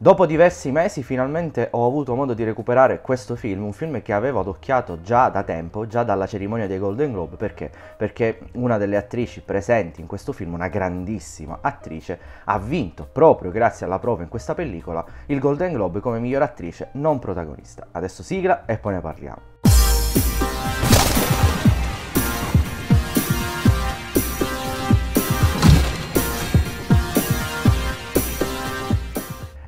Dopo diversi mesi finalmente ho avuto modo di recuperare questo film, un film che avevo adocchiato già da tempo, già dalla cerimonia dei Golden Globe, perché? Perché una delle attrici presenti in questo film, una grandissima attrice, ha vinto proprio grazie alla prova in questa pellicola il Golden Globe come miglior attrice non protagonista. Adesso sigla e poi ne parliamo.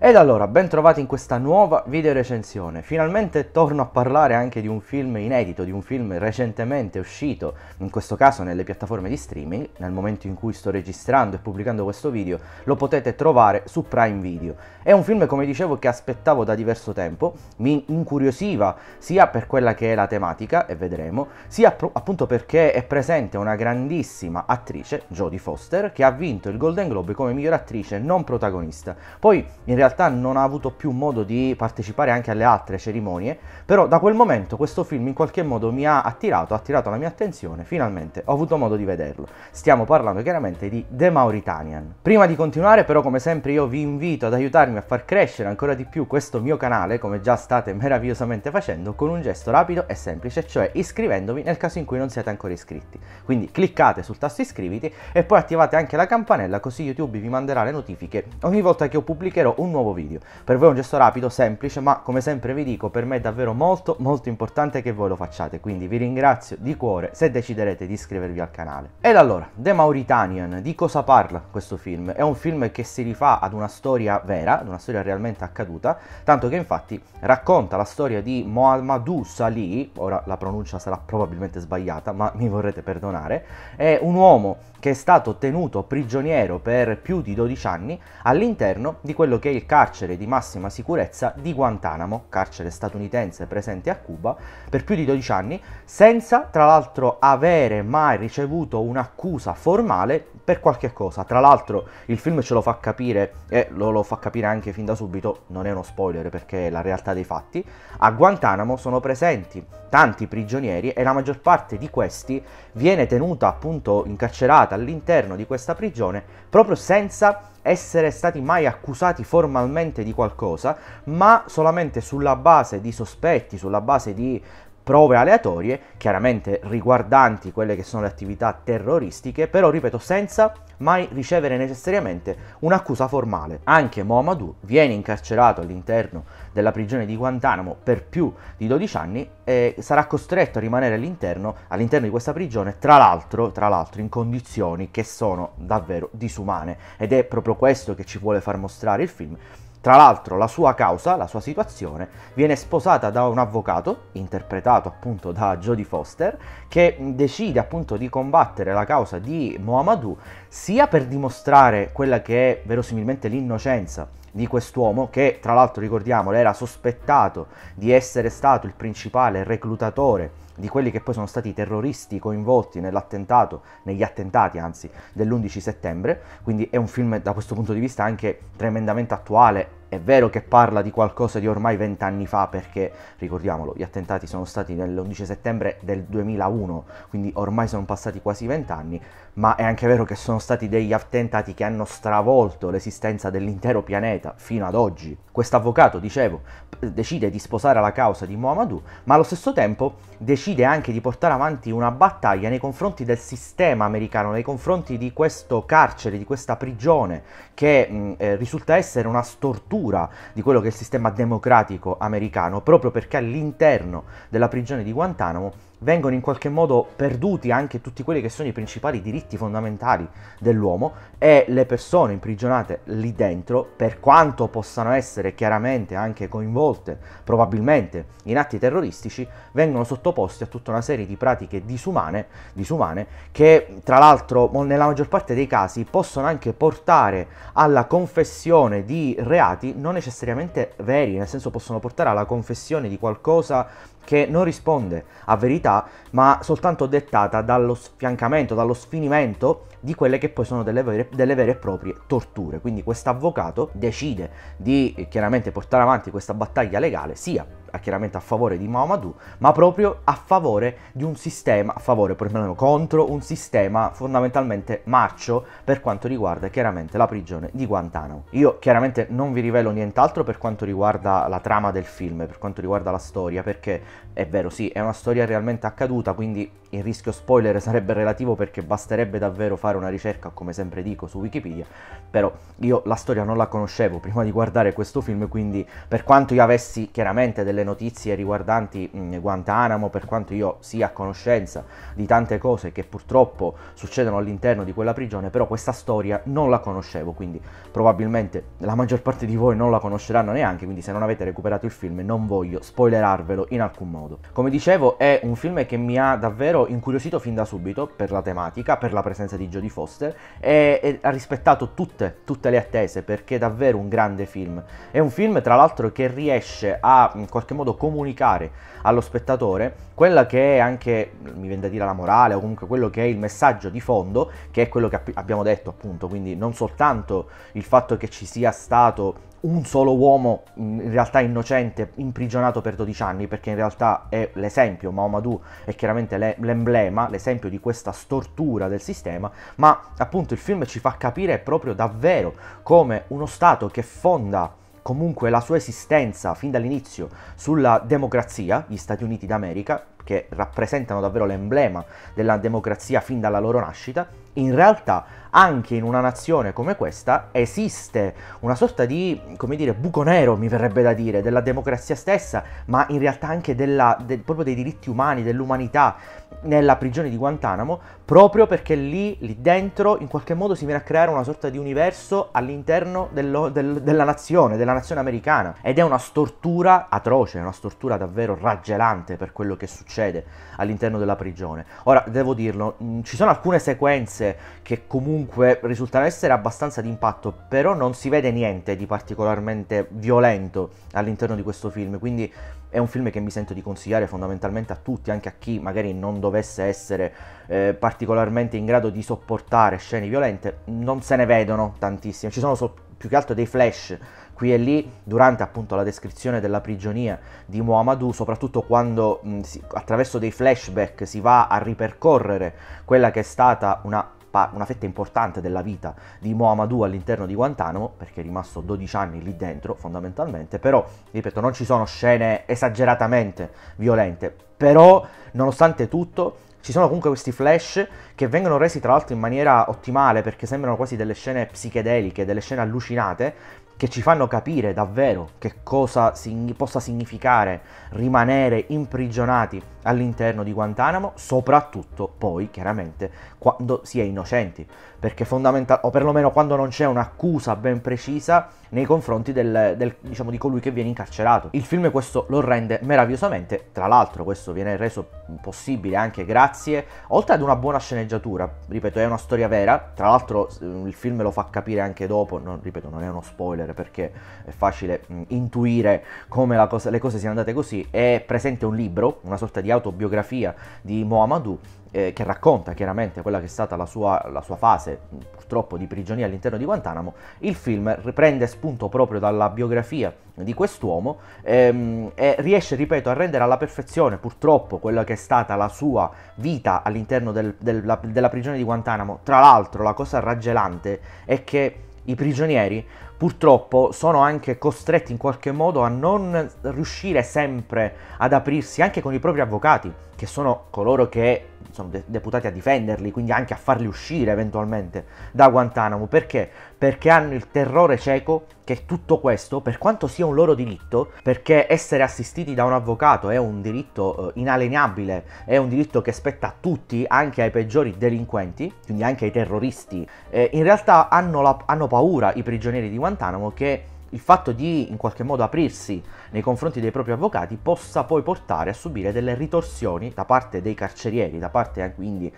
Ed allora, ben trovati in questa nuova video recensione. Finalmente torno a parlare anche di un film inedito, di un film recentemente uscito, in questo caso nelle piattaforme di streaming. Nel momento in cui sto registrando e pubblicando questo video, lo potete trovare su Prime Video. È un film, come dicevo, che aspettavo da diverso tempo, mi incuriosiva sia per quella che è la tematica, e vedremo, sia appunto perché è presente una grandissima attrice, Jodie Foster, che ha vinto il Golden Globe come miglior attrice non protagonista. Poi, in realtà, realtà non ha avuto più modo di partecipare anche alle altre cerimonie, però da quel momento questo film in qualche modo mi ha attirato, ha attirato la mia attenzione, finalmente ho avuto modo di vederlo. Stiamo parlando chiaramente di The Mauritanian. Prima di continuare però come sempre io vi invito ad aiutarmi a far crescere ancora di più questo mio canale, come già state meravigliosamente facendo, con un gesto rapido e semplice, cioè iscrivendovi nel caso in cui non siete ancora iscritti. Quindi cliccate sul tasto iscriviti e poi attivate anche la campanella così YouTube vi manderà le notifiche ogni volta che io pubblicherò un nuovo nuovo video. Per voi è un gesto rapido, semplice, ma come sempre vi dico, per me è davvero molto molto importante che voi lo facciate, quindi vi ringrazio di cuore se deciderete di iscrivervi al canale. Ed allora, The Mauritanian, di cosa parla questo film? È un film che si rifà ad una storia vera, ad una storia realmente accaduta, tanto che infatti racconta la storia di Mohamedou Salih, ora la pronuncia sarà probabilmente sbagliata, ma mi vorrete perdonare, è un uomo che è stato tenuto prigioniero per più di 12 anni all'interno di quello che è il carcere di massima sicurezza di Guantanamo, carcere statunitense presente a Cuba, per più di 12 anni, senza tra l'altro avere mai ricevuto un'accusa formale per qualche cosa. Tra l'altro il film ce lo fa capire, e lo, lo fa capire anche fin da subito, non è uno spoiler perché è la realtà dei fatti, a Guantanamo sono presenti tanti prigionieri e la maggior parte di questi viene tenuta appunto incarcerata all'interno di questa prigione proprio senza essere stati mai accusati formalmente di qualcosa, ma solamente sulla base di sospetti, sulla base di prove aleatorie, chiaramente riguardanti quelle che sono le attività terroristiche, però ripeto senza mai ricevere necessariamente un'accusa formale. Anche Mohamedou viene incarcerato all'interno della prigione di Guantanamo per più di 12 anni e sarà costretto a rimanere all'interno, all'interno di questa prigione, tra l'altro, tra l'altro in condizioni che sono davvero disumane ed è proprio questo che ci vuole far mostrare il film tra l'altro la sua causa, la sua situazione, viene sposata da un avvocato, interpretato appunto da Jodie Foster, che decide appunto di combattere la causa di Mohamadou sia per dimostrare quella che è verosimilmente l'innocenza di quest'uomo, che tra l'altro ricordiamo era sospettato di essere stato il principale reclutatore di quelli che poi sono stati i terroristi coinvolti nell'attentato, negli attentati anzi, dell'11 settembre, quindi è un film da questo punto di vista anche tremendamente attuale è vero che parla di qualcosa di ormai vent'anni fa perché, ricordiamolo, gli attentati sono stati nell'11 settembre del 2001, quindi ormai sono passati quasi vent'anni, ma è anche vero che sono stati degli attentati che hanno stravolto l'esistenza dell'intero pianeta fino ad oggi. Quest'avvocato, dicevo, decide di sposare la causa di Muhammadu, ma allo stesso tempo decide anche di portare avanti una battaglia nei confronti del sistema americano, nei confronti di questo carcere, di questa prigione, che mh, eh, risulta essere una stortura rottura di quello che è il sistema democratico americano, proprio perché all'interno della prigione di Guantanamo vengono in qualche modo perduti anche tutti quelli che sono i principali diritti fondamentali dell'uomo e le persone imprigionate lì dentro, per quanto possano essere chiaramente anche coinvolte probabilmente in atti terroristici, vengono sottoposte a tutta una serie di pratiche disumane, disumane che tra l'altro nella maggior parte dei casi possono anche portare alla confessione di reati non necessariamente veri, nel senso possono portare alla confessione di qualcosa che non risponde a verità, ma soltanto dettata dallo sfiancamento, dallo sfinimento di quelle che poi sono delle vere, delle vere e proprie torture. Quindi questo avvocato decide di chiaramente portare avanti questa battaglia legale sia chiaramente a favore di Mamadou, ma proprio a favore di un sistema, a favore, perlomeno contro un sistema fondamentalmente marcio per quanto riguarda chiaramente la prigione di Guantanamo. Io chiaramente non vi rivelo nient'altro per quanto riguarda la trama del film, per quanto riguarda la storia, perché è vero, sì, è una storia realmente accaduta, quindi il rischio spoiler sarebbe relativo perché basterebbe davvero fare una ricerca, come sempre dico, su Wikipedia, però io la storia non la conoscevo prima di guardare questo film, quindi per quanto io avessi chiaramente delle delle notizie riguardanti mh, Guantanamo, per quanto io sia a conoscenza di tante cose che purtroppo succedono all'interno di quella prigione, però questa storia non la conoscevo, quindi probabilmente la maggior parte di voi non la conosceranno neanche, quindi se non avete recuperato il film non voglio spoilerarvelo in alcun modo. Come dicevo è un film che mi ha davvero incuriosito fin da subito per la tematica, per la presenza di Jodie Foster e, e ha rispettato tutte, tutte le attese perché è davvero un grande film. È un film tra l'altro che riesce a in qualche qualche modo comunicare allo spettatore quella che è anche, mi viene da dire la morale o comunque quello che è il messaggio di fondo, che è quello che abbiamo detto appunto, quindi non soltanto il fatto che ci sia stato un solo uomo in realtà innocente imprigionato per 12 anni perché in realtà è l'esempio Maomadou è chiaramente le, l'emblema l'esempio di questa stortura del sistema ma appunto il film ci fa capire proprio davvero come uno stato che fonda comunque la sua esistenza fin dall'inizio sulla democrazia, gli Stati Uniti d'America, che rappresentano davvero l'emblema della democrazia fin dalla loro nascita, in realtà anche in una nazione come questa esiste una sorta di, come dire, buco nero, mi verrebbe da dire, della democrazia stessa, ma in realtà anche della, de, proprio dei diritti umani, dell'umanità nella prigione di Guantanamo, proprio perché lì, lì dentro, in qualche modo si viene a creare una sorta di universo all'interno dello, del, della nazione, della nazione americana. Ed è una stortura atroce, una stortura davvero raggelante per quello che succede all'interno della prigione. Ora, devo dirlo, mh, ci sono alcune sequenze base che comunque risultano essere abbastanza di impatto, però non si vede niente di particolarmente violento all'interno di questo film, quindi è un film che mi sento di consigliare fondamentalmente a tutti, anche a chi magari non dovesse essere eh, particolarmente in grado di sopportare scene violente, non se ne vedono tantissime, ci sono so- più che altro dei flash qui e lì durante appunto la descrizione della prigionia di Muhammadu, soprattutto quando mh, si, attraverso dei flashback si va a ripercorrere quella che è stata una una fetta importante della vita di Mohamedou all'interno di Guantanamo, perché è rimasto 12 anni lì dentro fondamentalmente, però, ripeto, non ci sono scene esageratamente violente, però, nonostante tutto, ci sono comunque questi flash che vengono resi tra l'altro in maniera ottimale perché sembrano quasi delle scene psichedeliche, delle scene allucinate, che ci fanno capire davvero che cosa signi- possa significare rimanere imprigionati all'interno di Guantanamo, soprattutto poi chiaramente quando si è innocenti, perché fondamentalmente, o perlomeno quando non c'è un'accusa ben precisa nei confronti del, del, diciamo, di colui che viene incarcerato. Il film questo lo rende meravigliosamente, tra l'altro questo viene reso possibile anche grazie, oltre ad una buona sceneggiatura, ripeto è una storia vera, tra l'altro mm, il film lo fa capire anche dopo, non, ripeto non è uno spoiler perché è facile mh, mm, intuire come cosa, le cose siano andate così, è presente un libro, una sorta di autobiografia di Mohamedou, eh, che racconta chiaramente quella che è stata la sua, la sua, fase purtroppo di prigionia all'interno di Guantanamo, il film riprende spunto proprio dalla biografia di quest'uomo ehm, e riesce, ripeto, a rendere alla perfezione purtroppo quella che è stata la sua vita all'interno del, del, la, della prigione di Guantanamo. Tra l'altro la cosa raggelante è che i prigionieri purtroppo sono anche costretti in qualche modo a non riuscire sempre ad aprirsi anche con i propri avvocati, che sono coloro che sono de- deputati a difenderli, quindi anche a farli uscire eventualmente da Guantanamo. Perché? Perché hanno il terrore cieco che tutto questo, per quanto sia un loro diritto, perché essere assistiti da un avvocato è un diritto eh, inalienabile, è un diritto che spetta a tutti, anche ai peggiori delinquenti, quindi anche ai terroristi, eh, in realtà hanno, la- hanno paura i prigionieri di Guantanamo Guantanamo che il fatto di in qualche modo aprirsi nei confronti dei propri avvocati possa poi portare a subire delle ritorsioni da parte dei carcerieri, da parte eh, quindi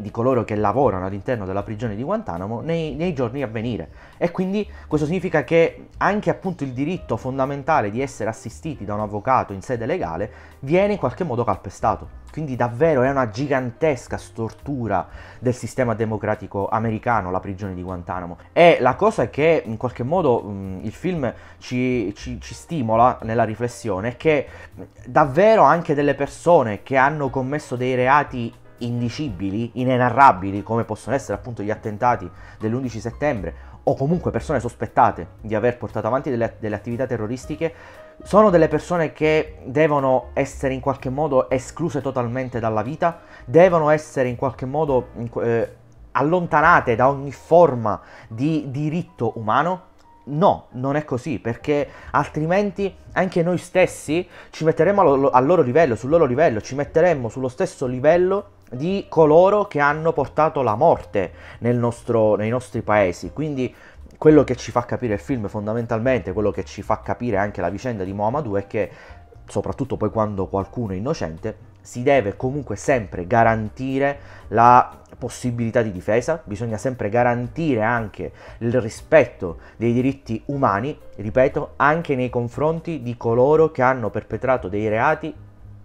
di coloro che lavorano all'interno della prigione di Guantanamo nei, nei, giorni a venire. E quindi questo significa che anche appunto il diritto fondamentale di essere assistiti da un avvocato in sede legale viene in qualche modo calpestato. Quindi davvero è una gigantesca stortura del sistema democratico americano la prigione di Guantanamo. E la cosa che in qualche modo mh, il film ci, ci, ci stimola nella riflessione è che davvero anche delle persone che hanno commesso dei reati indicibili, inenarrabili, come possono essere appunto gli attentati dell'11 settembre, o comunque persone sospettate di aver portato avanti delle, delle attività terroristiche, sono delle persone che devono essere in qualche modo escluse totalmente dalla vita, devono essere in qualche modo eh, allontanate da ogni forma di diritto umano, No, non è così, perché altrimenti anche noi stessi ci metteremmo al loro livello, sul loro livello, ci metteremmo sullo stesso livello di coloro che hanno portato la morte nostro, nei nostri paesi. Quindi quello che ci fa capire il film fondamentalmente, quello che ci fa capire anche la vicenda di Muhammadu è che soprattutto poi quando qualcuno è innocente si deve comunque sempre garantire la possibilità di difesa, bisogna sempre garantire anche il rispetto dei diritti umani, ripeto, anche nei confronti di coloro che hanno perpetrato dei reati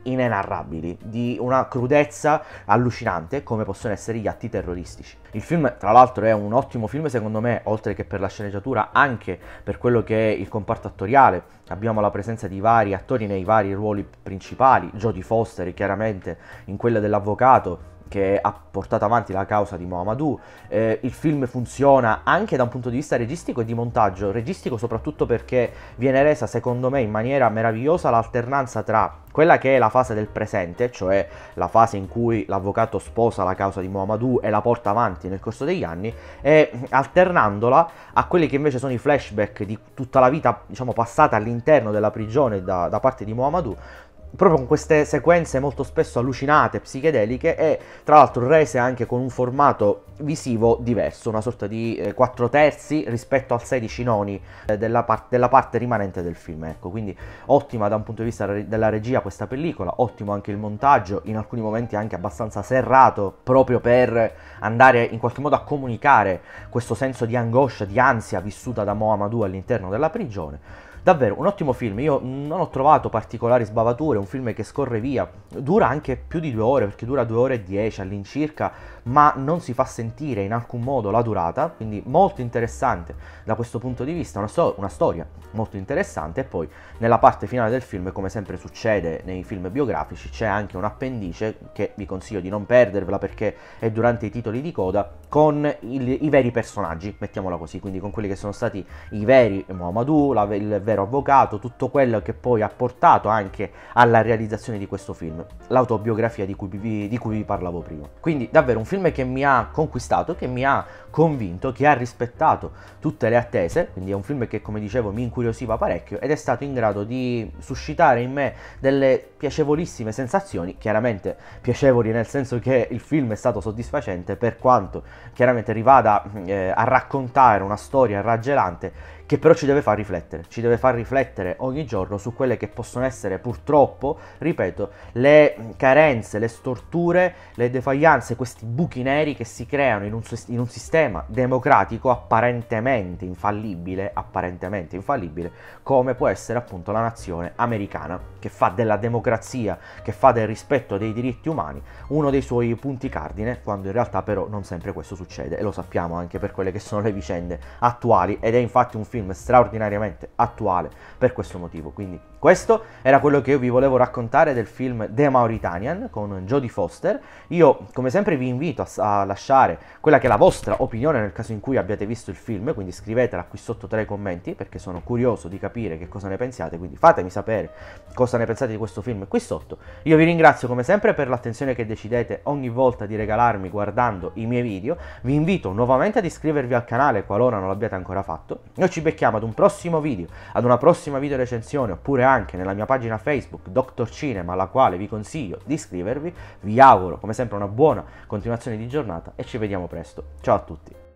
inenarrabili, di una crudezza allucinante come possono essere gli atti terroristici. Il film tra l'altro è un ottimo film secondo me, oltre che per la sceneggiatura, anche per quello che è il comparto attoriale. Abbiamo la presenza di vari attori nei vari ruoli principali, Jodie Foster chiaramente in quella dell'avvocato, che ha portato avanti la causa di Mohamadou. Eh, il film funziona anche da un punto di vista registico e di montaggio, registico soprattutto perché viene resa secondo me in maniera meravigliosa l'alternanza tra quella che è la fase del presente, cioè la fase in cui l'avvocato sposa la causa di Muhammadu e la porta avanti nel corso degli anni, e alternandola a quelli che invece sono i flashback di tutta la vita diciamo, passata all'interno della prigione da, da parte di Muhammadu, proprio con queste sequenze molto spesso allucinate, psichedeliche e tra l'altro rese anche con un formato visivo diverso, una sorta di eh, 4 terzi rispetto al 16 noni eh, della, par- della, parte rimanente del film. Ecco, quindi ottima da un punto di vista re- della regia questa pellicola, ottimo anche il montaggio, in alcuni momenti anche abbastanza serrato, proprio per andare in qualche modo a comunicare questo senso di angoscia, di ansia vissuta da Mohamedou all'interno della prigione Davvero un ottimo film, io non ho trovato particolari sbavature, un film che scorre via, dura anche più di due ore, perché dura due ore e dieci all'incirca, ma non si fa sentire in alcun modo la durata, quindi molto interessante da questo punto di vista, una, so- una storia molto interessante e poi nella parte finale del film, come sempre succede nei film biografici, c'è anche un appendice che vi consiglio di non perdervela perché è durante i titoli di coda con il, i veri personaggi, mettiamola così, quindi con quelli che sono stati i veri Muhammadu, la, il vero avvocato, tutto quello che poi ha portato anche alla realizzazione di questo film, l'autobiografia di cui vi, di cui vi parlavo prima. Quindi davvero un film film che mi ha conquistato, che mi ha convinto, che ha rispettato tutte le attese, quindi è un film che come dicevo mi incuriosiva parecchio ed è stato in grado di suscitare in me delle piacevolissime sensazioni, chiaramente piacevoli nel senso che il film è stato soddisfacente per quanto chiaramente rivada eh, a raccontare una storia raggelante che però ci deve far riflettere, ci deve far riflettere ogni giorno su quelle che possono essere purtroppo, ripeto, le carenze, le storture, le defaglianze, questi buchi neri che si creano in un, in un sistema democratico apparentemente infallibile, apparentemente infallibile, come può essere appunto la nazione americana, che fa della democrazia, che fa del rispetto dei diritti umani uno dei suoi punti cardine, quando in realtà però non sempre questo succede e lo sappiamo anche per quelle che sono le vicende attuali ed è infatti un film film straordinariamente attuale per questo motivo, quindi questo era quello che io vi volevo raccontare del film The Mauritanian con Jodie Foster. Io, come sempre, vi invito a, a, lasciare quella che è la vostra opinione nel caso in cui abbiate visto il film, quindi scrivetela qui sotto tra i commenti perché sono curioso di capire che cosa ne pensiate, quindi fatemi sapere cosa ne pensate di questo film qui sotto. Io vi ringrazio come sempre per l'attenzione che decidete ogni volta di regalarmi guardando i miei video. Vi invito nuovamente ad iscrivervi al canale qualora non l'abbiate ancora fatto. Noi ci becchiamo ad un prossimo video, ad una prossima video recensione oppure anche nella mia pagina Facebook Dr. Cinema, alla quale vi consiglio di iscrivervi. Vi auguro come sempre una buona continuazione di giornata e ci vediamo presto. Ciao a tutti!